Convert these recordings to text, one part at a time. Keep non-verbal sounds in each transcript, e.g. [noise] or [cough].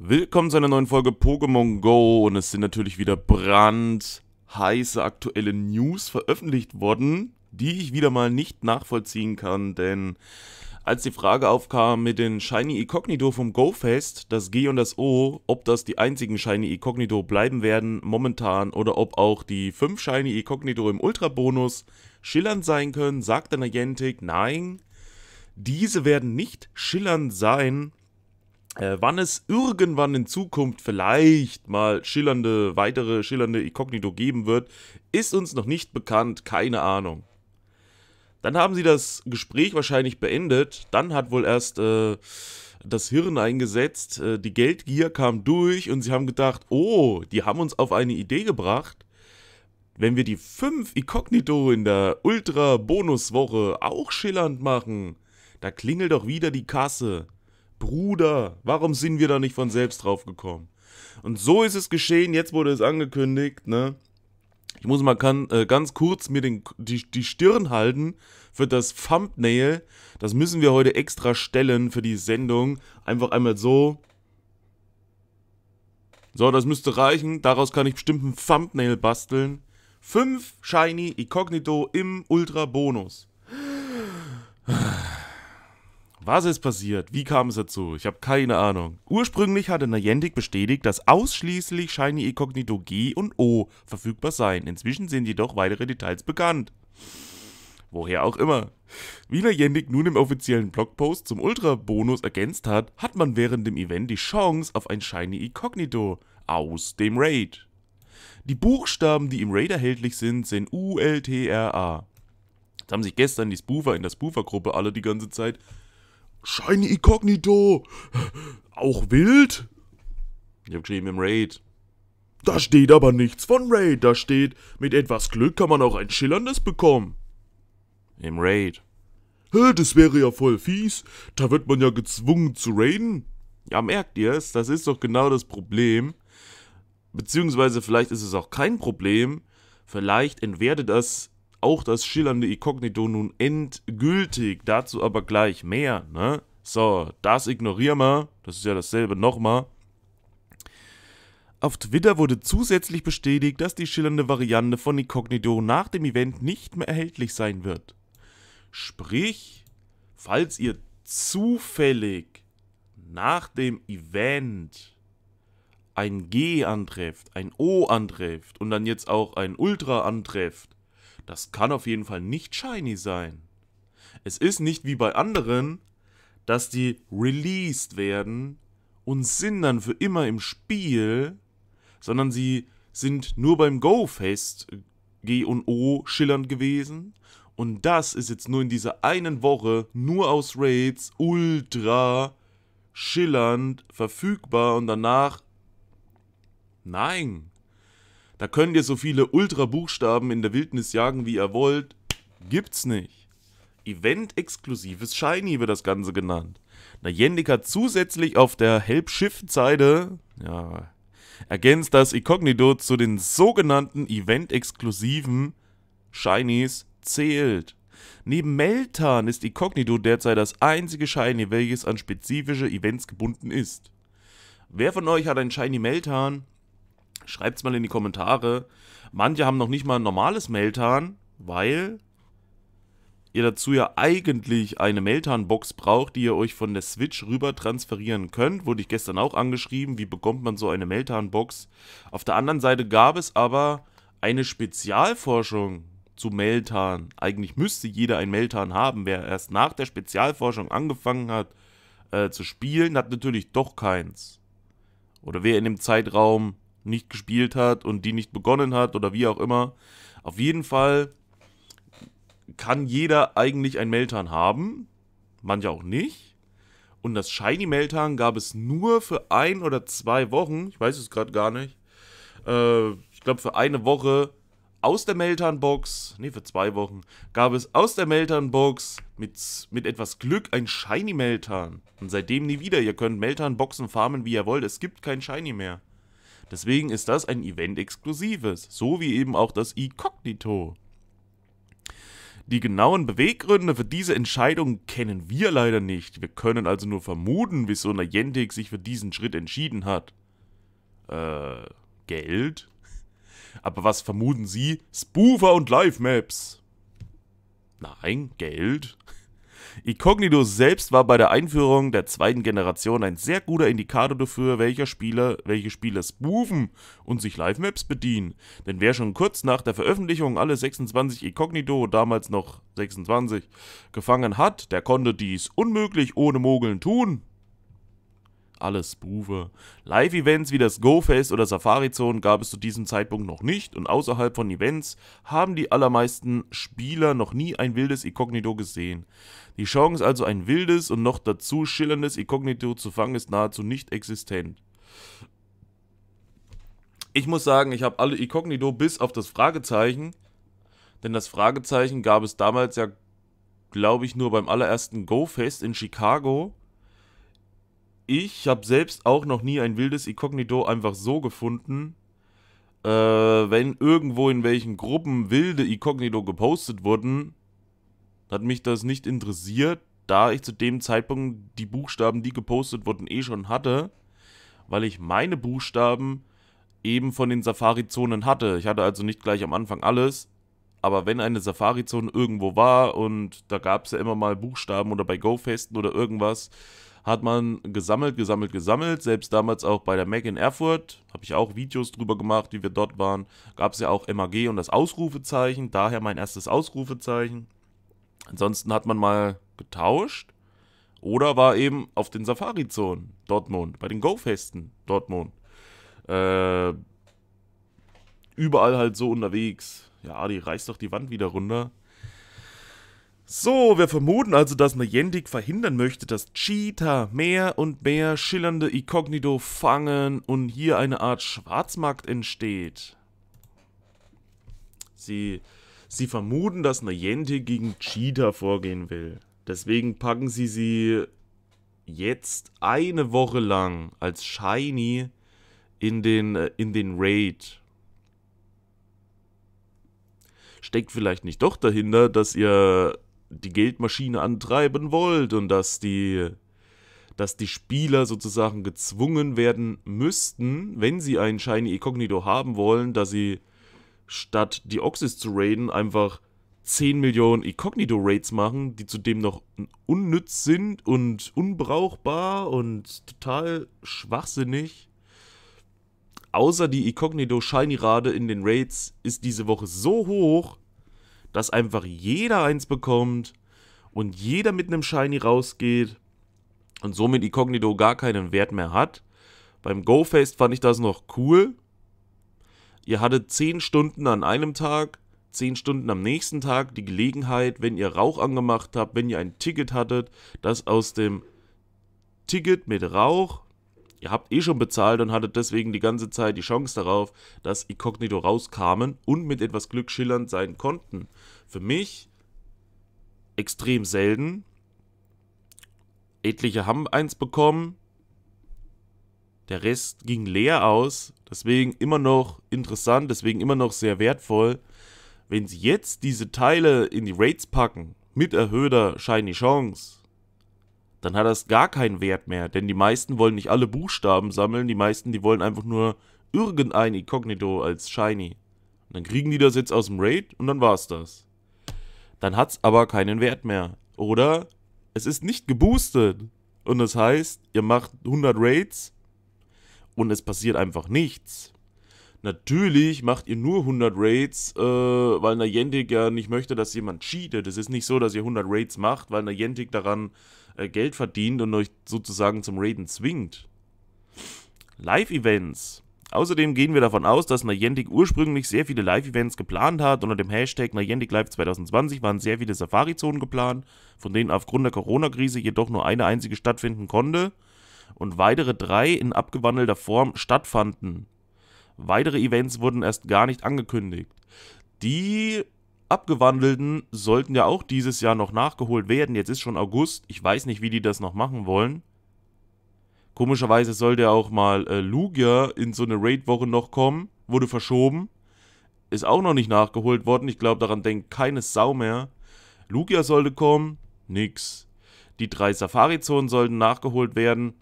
Willkommen zu einer neuen Folge Pokémon Go und es sind natürlich wieder brandheiße aktuelle News veröffentlicht worden, die ich wieder mal nicht nachvollziehen kann, denn als die Frage aufkam mit den Shiny Incognito vom Go Fest, das G und das O, ob das die einzigen Shiny Incognito bleiben werden momentan oder ob auch die 5 Shiny Incognito im Ultra-Bonus schillernd sein können, sagte Niantic, nein, diese werden nicht schillernd sein, äh, wann es irgendwann in Zukunft vielleicht mal schillernde, weitere schillernde Inkognito geben wird, ist uns noch nicht bekannt, keine Ahnung. Dann haben sie das Gespräch wahrscheinlich beendet, dann hat wohl erst äh, das Hirn eingesetzt, äh, die Geldgier kam durch und sie haben gedacht, oh, die haben uns auf eine Idee gebracht. Wenn wir die 5 Inkognito in der Ultra-Bonuswoche auch schillernd machen, da klingelt doch wieder die Kasse. Bruder, warum sind wir da nicht von selbst drauf gekommen? Und so ist es geschehen, jetzt wurde es angekündigt, ne? Ich muss mal kann, äh, ganz kurz mir den, die, die Stirn halten für das Thumbnail. Das müssen wir heute extra stellen für die Sendung. Einfach einmal so. So, das müsste reichen. Daraus kann ich bestimmt ein Thumbnail basteln. Fünf Shiny Incognito im Ultra Bonus. Was ist passiert? Wie kam es dazu? Ich habe keine Ahnung. Ursprünglich hatte Niantic bestätigt, dass ausschließlich Shiny Incognito G und O verfügbar seien. Inzwischen sind jedoch weitere Details bekannt. Woher auch immer. Wie Niantic nun im offiziellen Blogpost zum Ultra-Bonus ergänzt hat, hat man während dem Event die Chance auf ein Shiny Incognito aus dem Raid. Die Buchstaben, die im Raid erhältlich sind, sind ULTRA. Jetzt haben sich gestern die Spoofer in der Spoofer-Gruppe alle die ganze Zeit Shiny Incognito. Auch wild? Ich hab geschrieben im Raid. Da steht aber nichts von Raid. Da steht, mit etwas Glück kann man auch ein schillerndes bekommen. Im Raid. Hä, das wäre ja voll fies. Da wird man ja gezwungen zu raiden. Ja, merkt ihr es? Das ist doch genau das Problem. Beziehungsweise vielleicht ist es auch kein Problem. Vielleicht entwertet das auch das schillernde Inkognito nun endgültig. Dazu aber gleich mehr, ne? So, das ignorieren wir. Das ist ja dasselbe nochmal. Auf Twitter wurde zusätzlich bestätigt, dass die schillernde Variante von Incognito nach dem Event nicht mehr erhältlich sein wird. Sprich, falls ihr zufällig nach dem Event ein G antrefft, ein O antrefft und dann jetzt auch ein Ultra antrefft, das kann auf jeden Fall nicht shiny sein. Es ist nicht wie bei anderen, dass die released werden und sind dann für immer im Spiel, sondern sie sind nur beim Go-Fest G und O schillernd gewesen. Und das ist jetzt nur in dieser einen Woche nur aus Raids ultra schillernd verfügbar und danach nein. Da könnt ihr so viele Ultra-Buchstaben in der Wildnis jagen, wie ihr wollt. Gibt's nicht. Event-exklusives Shiny wird das Ganze genannt. Na, Jendik hat zusätzlich auf der Help-Shift-Seite, ja, ergänzt das Incognito zu den sogenannten Event-exklusiven Shinies zählt. Neben Meltan ist Incognito derzeit das einzige Shiny, welches an spezifische Events gebunden ist. Wer von euch hat ein Shiny Meltan? Schreibt es mal in die Kommentare. Manche haben noch nicht mal ein normales Meltan, weil ihr dazu ja eigentlich eine Meltan-Box braucht, die ihr euch von der Switch rüber transferieren könnt. Wurde ich gestern auch angeschrieben, wie bekommt man so eine Meltan-Box. Auf der anderen Seite gab es aber eine Spezialforschung zu Meltan. Eigentlich müsste jeder ein Meltan haben. Wer erst nach der Spezialforschung angefangen hat äh, zu spielen, hat natürlich doch keins. Oder wer in dem Zeitraum nicht gespielt hat und die nicht begonnen hat oder wie auch immer. Auf jeden Fall kann jeder eigentlich ein Meltan haben, manche auch nicht. Und das Shiny Meltan gab es nur für ein oder zwei Wochen, ich weiß es gerade gar nicht. Äh, ich glaube für eine Woche aus der Meltan-Box, nee, für zwei Wochen, gab es aus der Meltan-Box mit, mit etwas Glück ein Shiny Meltan. Und seitdem nie wieder. Ihr könnt Meltan-Boxen farmen, wie ihr wollt. Es gibt kein Shiny mehr. Deswegen ist das ein Event-exklusives, so wie eben auch das Incognito. Die genauen Beweggründe für diese Entscheidung kennen wir leider nicht. Wir können also nur vermuten, wieso Niantic sich für diesen Schritt entschieden hat. Äh, Geld? Aber was vermuten Sie? Spoofer und Live-Maps. Nein, Geld. Incognito selbst war bei der Einführung der zweiten Generation ein sehr guter Indikator dafür, welcher Spieler, welche Spieler spoofen und sich Live-Maps bedienen. Denn wer schon kurz nach der Veröffentlichung alle 26 Incognito, damals noch 26, gefangen hat, der konnte dies unmöglich ohne Mogeln tun alles Berufe. Live-Events wie das Go-Fest oder Safari Zone gab es zu diesem Zeitpunkt noch nicht und außerhalb von Events haben die allermeisten Spieler noch nie ein wildes Inkognito gesehen. Die Chance also ein wildes und noch dazu schillerndes Inkognito zu fangen ist nahezu nicht existent. Ich muss sagen, ich habe alle Inkognito bis auf das Fragezeichen, denn das Fragezeichen gab es damals ja glaube ich, nur beim allerersten Go-Fest in Chicago ich habe selbst auch noch nie ein wildes Inkognito einfach so gefunden. Äh, wenn irgendwo in welchen Gruppen wilde Inkognito gepostet wurden, hat mich das nicht interessiert, da ich zu dem Zeitpunkt die Buchstaben, die gepostet wurden, eh schon hatte, weil ich meine Buchstaben eben von den Safari-Zonen hatte. Ich hatte also nicht gleich am Anfang alles, aber wenn eine Safari-Zone irgendwo war und da gab es ja immer mal Buchstaben oder bei Go-Festen oder irgendwas, hat man gesammelt, gesammelt, gesammelt. Selbst damals auch bei der Mac in Erfurt habe ich auch Videos drüber gemacht, wie wir dort waren. Gab es ja auch MAG und das Ausrufezeichen, daher mein erstes Ausrufezeichen. Ansonsten hat man mal getauscht oder war eben auf den Safari-Zonen Dortmund, bei den Go-Festen Dortmund. Äh, überall halt so unterwegs. Ja, Adi, reiß doch die Wand wieder runter. So, wir vermuten also, dass Niantic verhindern möchte, dass Cheetah mehr und mehr schillernde Inkognito fangen und hier eine Art Schwarzmarkt entsteht. Sie, sie vermuten, dass Niantic gegen Cheetah vorgehen will. Deswegen packen sie sie jetzt eine Woche lang als Shiny in den, äh, in den Raid steckt vielleicht nicht doch dahinter, dass ihr die Geldmaschine antreiben wollt und dass die, dass die Spieler sozusagen gezwungen werden müssten, wenn sie einen Shiny Incognito haben wollen, dass sie statt die Oxys zu raiden einfach 10 Millionen Incognito-Raids machen, die zudem noch unnütz sind und unbrauchbar und total schwachsinnig. Außer die Incognito-Shiny-Rate in den Raids ist diese Woche so hoch, dass einfach jeder eins bekommt und jeder mit einem Shiny rausgeht und somit Incognito gar keinen Wert mehr hat. Beim GoFest fand ich das noch cool. Ihr hattet 10 Stunden an einem Tag, 10 Stunden am nächsten Tag die Gelegenheit, wenn ihr Rauch angemacht habt, wenn ihr ein Ticket hattet, das aus dem Ticket mit Rauch Ihr habt eh schon bezahlt und hattet deswegen die ganze Zeit die Chance darauf, dass Incognito rauskamen und mit etwas Glück schillernd sein konnten. Für mich extrem selten. Etliche haben eins bekommen. Der Rest ging leer aus. Deswegen immer noch interessant, deswegen immer noch sehr wertvoll. Wenn sie jetzt diese Teile in die Rates packen, mit erhöhter Shiny Chance, dann hat das gar keinen Wert mehr, denn die meisten wollen nicht alle Buchstaben sammeln, die meisten, die wollen einfach nur irgendein Inkognito als Shiny. Und dann kriegen die das jetzt aus dem Raid und dann war's das. Dann hat's aber keinen Wert mehr. Oder es ist nicht geboostet. Und das heißt, ihr macht 100 Raids und es passiert einfach nichts. Natürlich macht ihr nur 100 Raids, äh, weil Niantic ja nicht möchte, dass jemand cheatet. Es ist nicht so, dass ihr 100 Raids macht, weil Niantic daran äh, Geld verdient und euch sozusagen zum Raiden zwingt. Live-Events. Außerdem gehen wir davon aus, dass Niantic ursprünglich sehr viele Live-Events geplant hat. Unter dem Hashtag Niantic Live 2020 waren sehr viele Safari-Zonen geplant, von denen aufgrund der Corona-Krise jedoch nur eine einzige stattfinden konnte und weitere drei in abgewandelter Form stattfanden. Weitere Events wurden erst gar nicht angekündigt. Die abgewandelten sollten ja auch dieses Jahr noch nachgeholt werden. Jetzt ist schon August. Ich weiß nicht, wie die das noch machen wollen. Komischerweise sollte ja auch mal äh, Lugia in so eine Raid-Woche noch kommen. Wurde verschoben. Ist auch noch nicht nachgeholt worden. Ich glaube, daran denkt keine Sau mehr. Lugia sollte kommen. Nix. Die drei Safari-Zonen sollten nachgeholt werden.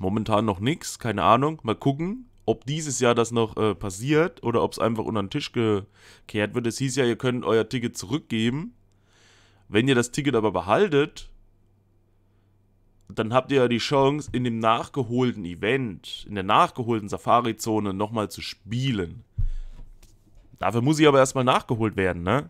Momentan noch nix. Keine Ahnung. Mal gucken ob dieses Jahr das noch äh, passiert oder ob es einfach unter den Tisch gekehrt wird. Es hieß ja, ihr könnt euer Ticket zurückgeben. Wenn ihr das Ticket aber behaltet, dann habt ihr ja die Chance, in dem nachgeholten Event, in der nachgeholten Safari-Zone nochmal zu spielen. Dafür muss sie aber erstmal nachgeholt werden, ne?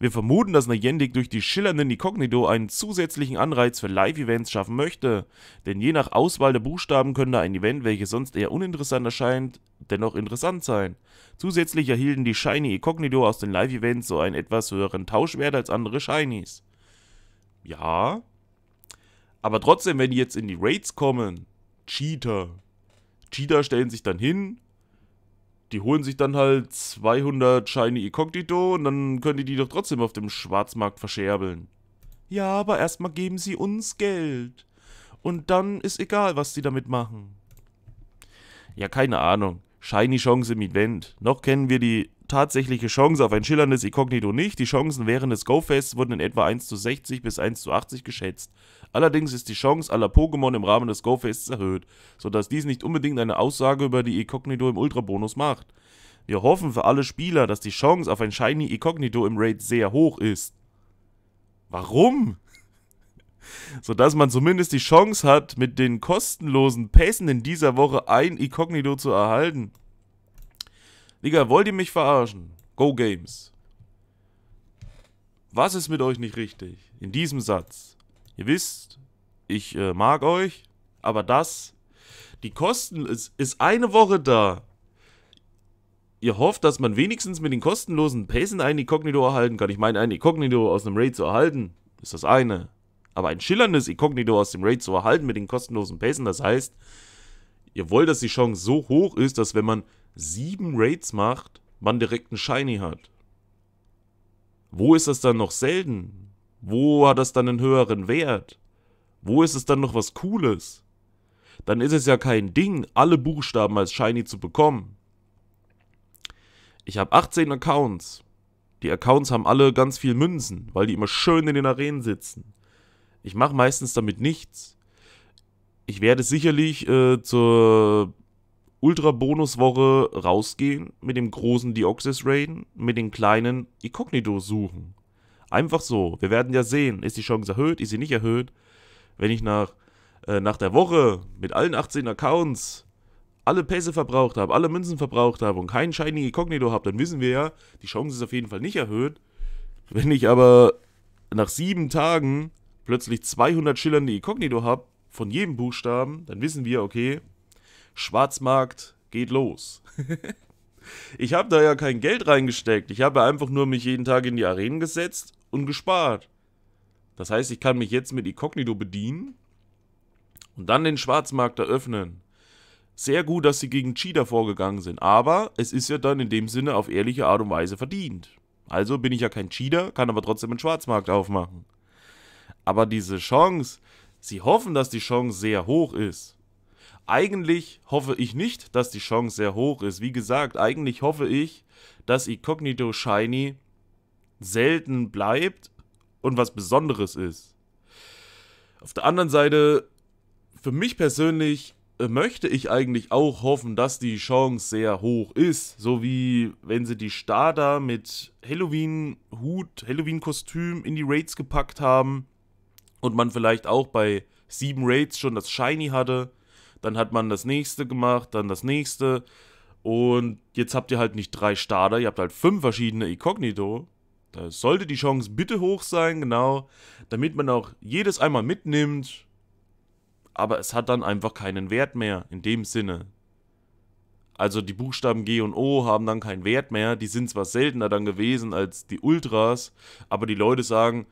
Wir vermuten, dass Niantic durch die schillernden Incognito einen zusätzlichen Anreiz für Live-Events schaffen möchte, denn je nach Auswahl der Buchstaben könnte ein Event, welches sonst eher uninteressant erscheint, dennoch interessant sein. Zusätzlich erhielten die Shiny Incognito aus den Live-Events so einen etwas höheren Tauschwert als andere Shinies. Ja, aber trotzdem, wenn die jetzt in die Raids kommen, Cheater. Cheater stellen sich dann hin die holen sich dann halt 200 Shiny Incognito und dann können die die doch trotzdem auf dem Schwarzmarkt verscherbeln. Ja, aber erstmal geben sie uns Geld. Und dann ist egal, was die damit machen. Ja, keine Ahnung. Shiny Chance im Event. Noch kennen wir die tatsächliche Chance auf ein schillerndes Inkognito nicht. Die Chancen während des Go-Fests wurden in etwa 1 zu 60 bis 1 zu 80 geschätzt. Allerdings ist die Chance aller Pokémon im Rahmen des Go-Fests erhöht, sodass dies nicht unbedingt eine Aussage über die Inkognito im Ultra-Bonus macht. Wir hoffen für alle Spieler, dass die Chance auf ein Shiny Inkognito im Raid sehr hoch ist. Warum? [laughs] sodass man zumindest die Chance hat, mit den kostenlosen Pässen in dieser Woche ein Inkognito zu erhalten. Digga, wollt ihr mich verarschen? Go Games. Was ist mit euch nicht richtig? In diesem Satz. Ihr wisst, ich äh, mag euch, aber das, die Kosten, ist, ist eine Woche da. Ihr hofft, dass man wenigstens mit den kostenlosen Pässen ein Inkognito erhalten kann. Ich meine, ein Inkognito aus einem Raid zu erhalten, ist das eine. Aber ein schillerndes Inkognito aus dem Raid zu erhalten mit den kostenlosen Pässen, das heißt, ihr wollt, dass die Chance so hoch ist, dass wenn man sieben Raids macht, man direkt einen Shiny hat. Wo ist das dann noch selten? Wo hat das dann einen höheren Wert? Wo ist es dann noch was Cooles? Dann ist es ja kein Ding, alle Buchstaben als Shiny zu bekommen. Ich habe 18 Accounts. Die Accounts haben alle ganz viel Münzen, weil die immer schön in den Arenen sitzen. Ich mache meistens damit nichts. Ich werde sicherlich äh, zur Ultra-Bonus-Woche rausgehen, mit dem großen Deoxys raiden, mit den kleinen Incognito suchen. Einfach so. Wir werden ja sehen, ist die Chance erhöht, ist sie nicht erhöht. Wenn ich nach, äh, nach der Woche mit allen 18 Accounts alle Pässe verbraucht habe, alle Münzen verbraucht habe und keinen Shiny Incognito habe, dann wissen wir ja, die Chance ist auf jeden Fall nicht erhöht. Wenn ich aber nach sieben Tagen plötzlich 200 schillernde Incognito habe, von jedem Buchstaben, dann wissen wir, okay, Schwarzmarkt geht los. [laughs] ich habe da ja kein Geld reingesteckt. Ich habe einfach nur mich jeden Tag in die Arenen gesetzt und gespart. Das heißt, ich kann mich jetzt mit Incognito bedienen und dann den Schwarzmarkt eröffnen. Sehr gut, dass sie gegen Cheater vorgegangen sind, aber es ist ja dann in dem Sinne auf ehrliche Art und Weise verdient. Also bin ich ja kein Cheater, kann aber trotzdem einen Schwarzmarkt aufmachen. Aber diese Chance, sie hoffen, dass die Chance sehr hoch ist. Eigentlich hoffe ich nicht, dass die Chance sehr hoch ist. Wie gesagt, eigentlich hoffe ich, dass Incognito Shiny selten bleibt und was Besonderes ist. Auf der anderen Seite, für mich persönlich äh, möchte ich eigentlich auch hoffen, dass die Chance sehr hoch ist. So wie wenn sie die Starter mit Halloween-Hut, Halloween-Kostüm in die Raids gepackt haben und man vielleicht auch bei sieben Raids schon das Shiny hatte dann hat man das nächste gemacht, dann das nächste. Und jetzt habt ihr halt nicht drei Starter, ihr habt halt fünf verschiedene Inkognito. Da sollte die Chance bitte hoch sein, genau, damit man auch jedes einmal mitnimmt. Aber es hat dann einfach keinen Wert mehr, in dem Sinne. Also die Buchstaben G und O haben dann keinen Wert mehr. Die sind zwar seltener dann gewesen als die Ultras, aber die Leute sagen,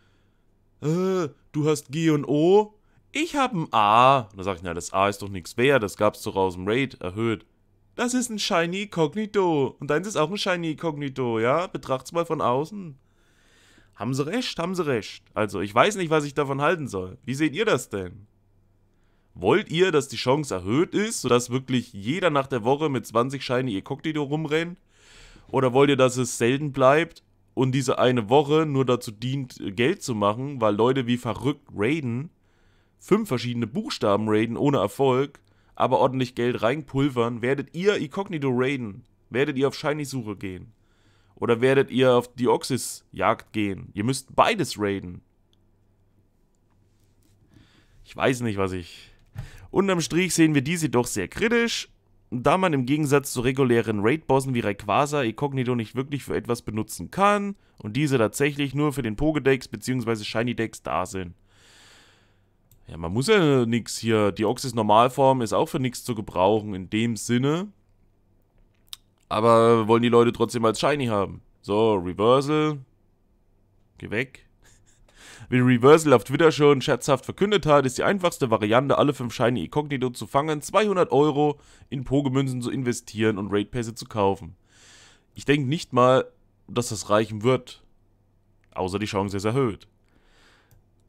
äh, du hast G und O, ich habe ein A. Und dann sage ich, na, das A ist doch nichts wert, das gab's doch aus dem Raid erhöht. Das ist ein Shiny Cognito. Und deins ist auch ein Shiny Cognito, ja? Betracht's mal von außen. Haben sie recht, haben sie recht. Also, ich weiß nicht, was ich davon halten soll. Wie seht ihr das denn? Wollt ihr, dass die Chance erhöht ist, sodass wirklich jeder nach der Woche mit 20 Shiny ihr Cognito rumrennt? Oder wollt ihr, dass es selten bleibt und diese eine Woche nur dazu dient, Geld zu machen, weil Leute wie verrückt raiden? fünf verschiedene Buchstaben raiden ohne Erfolg, aber ordentlich Geld reinpulvern, werdet ihr Incognito raiden. Werdet ihr auf Shiny-Suche gehen. Oder werdet ihr auf Dioxys-Jagd gehen. Ihr müsst beides raiden. Ich weiß nicht, was ich... Unterm Strich sehen wir diese doch sehr kritisch, da man im Gegensatz zu regulären Raid-Bossen wie Rayquaza Incognito nicht wirklich für etwas benutzen kann und diese tatsächlich nur für den Pokédex bzw. Shiny-Dex da sind. Ja, man muss ja nichts hier. Die Oxys Normalform ist auch für nichts zu gebrauchen in dem Sinne. Aber wollen die Leute trotzdem als Shiny haben. So, Reversal. Geh weg. [laughs] Wie Reversal auf Twitter schon scherzhaft verkündet hat, ist die einfachste Variante, alle 5 Shiny Incognito zu fangen, 200 Euro in Pogemünzen zu investieren und Raid-Pässe zu kaufen. Ich denke nicht mal, dass das reichen wird. Außer die Chance ist erhöht.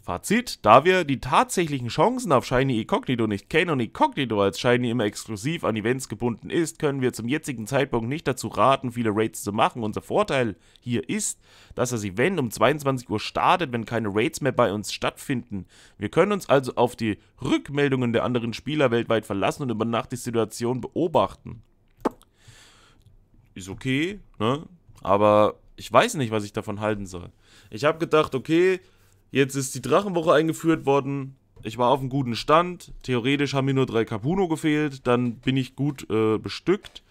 Fazit, da wir die tatsächlichen Chancen auf Shiny Incognito nicht kennen und Incognito als Shiny immer exklusiv an Events gebunden ist, können wir zum jetzigen Zeitpunkt nicht dazu raten, viele Raids zu machen. Unser Vorteil hier ist, dass das Event um 22 Uhr startet, wenn keine Raids mehr bei uns stattfinden. Wir können uns also auf die Rückmeldungen der anderen Spieler weltweit verlassen und über Nacht die Situation beobachten. Ist okay, ne? Aber ich weiß nicht, was ich davon halten soll. Ich habe gedacht, okay, Jetzt ist die Drachenwoche eingeführt worden. Ich war auf einem guten Stand. Theoretisch haben mir nur drei Capuno gefehlt. Dann bin ich gut äh, bestückt.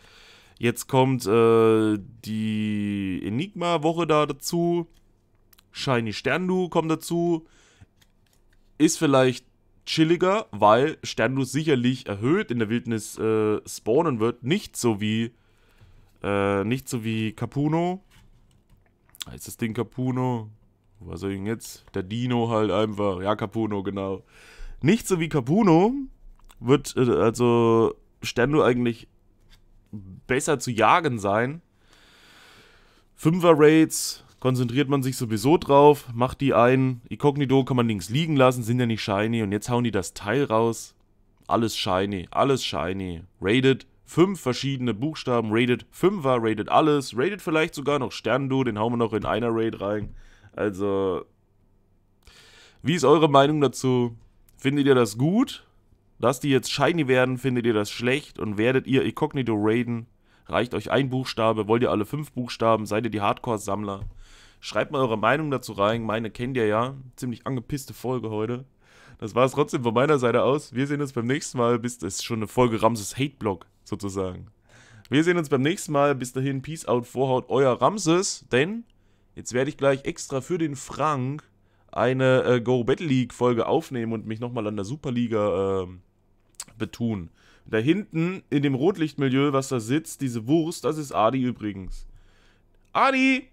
Jetzt kommt äh, die Enigma-Woche da dazu. Shiny Sterndu kommt dazu. Ist vielleicht chilliger, weil Sterndu sicherlich erhöht in der Wildnis äh, spawnen wird. Nicht so wie. Äh, nicht so wie Capuno. Heißt das Ding Capuno? was soll ich denn jetzt? Der Dino halt einfach. Ja, Capuno, genau. Nicht so wie Capuno wird äh, also Stendo eigentlich besser zu jagen sein. Fünfer-Raids konzentriert man sich sowieso drauf, macht die ein. Incognito kann man links liegen lassen, sind ja nicht shiny. Und jetzt hauen die das Teil raus. Alles shiny, alles shiny. Rated fünf verschiedene Buchstaben. Rated Fünfer, rated alles. Rated vielleicht sogar noch Sterndu, den hauen wir noch in einer Raid rein. Also, wie ist eure Meinung dazu? Findet ihr das gut, dass die jetzt shiny werden? Findet ihr das schlecht? Und werdet ihr Incognito raiden? Reicht euch ein Buchstabe? Wollt ihr alle fünf Buchstaben? Seid ihr die Hardcore-Sammler? Schreibt mal eure Meinung dazu rein. Meine kennt ihr ja. Ziemlich angepisste Folge heute. Das war es trotzdem von meiner Seite aus. Wir sehen uns beim nächsten Mal. Bis das ist schon eine Folge Ramses Hate-Blog sozusagen. Wir sehen uns beim nächsten Mal. Bis dahin, Peace out, Vorhaut, euer Ramses. Denn Jetzt werde ich gleich extra für den Frank eine äh, Go Battle League Folge aufnehmen und mich nochmal an der Superliga äh, betun. Da hinten in dem Rotlichtmilieu, was da sitzt, diese Wurst, das ist Adi übrigens. Adi!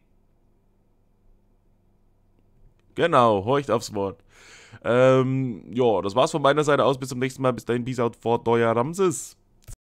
Genau, horcht aufs Wort. Ähm, ja, das war's von meiner Seite aus. Bis zum nächsten Mal. Bis dahin, peace out, fort, euer Ramses.